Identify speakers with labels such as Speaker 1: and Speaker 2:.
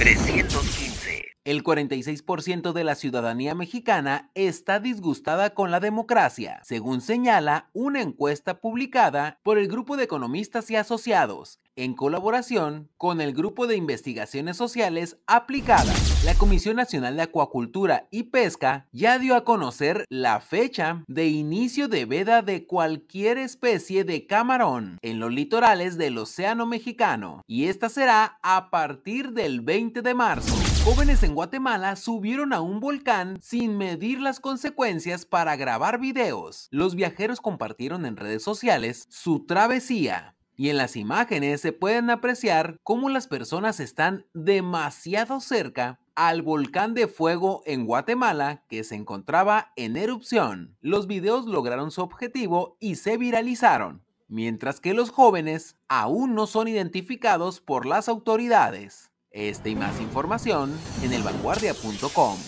Speaker 1: 315. El 46% de la ciudadanía mexicana está disgustada con la democracia, según señala una encuesta publicada por el Grupo de Economistas y Asociados, en colaboración con el Grupo de Investigaciones Sociales Aplicadas. La Comisión Nacional de Acuacultura y Pesca ya dio a conocer la fecha de inicio de veda de cualquier especie de camarón en los litorales del Océano Mexicano y esta será a partir del 20 de marzo. Jóvenes en Guatemala subieron a un volcán sin medir las consecuencias para grabar videos. Los viajeros compartieron en redes sociales su travesía y en las imágenes se pueden apreciar cómo las personas están demasiado cerca al volcán de fuego en Guatemala que se encontraba en erupción. Los videos lograron su objetivo y se viralizaron, mientras que los jóvenes aún no son identificados por las autoridades. Este y más información en elvanguardia.com.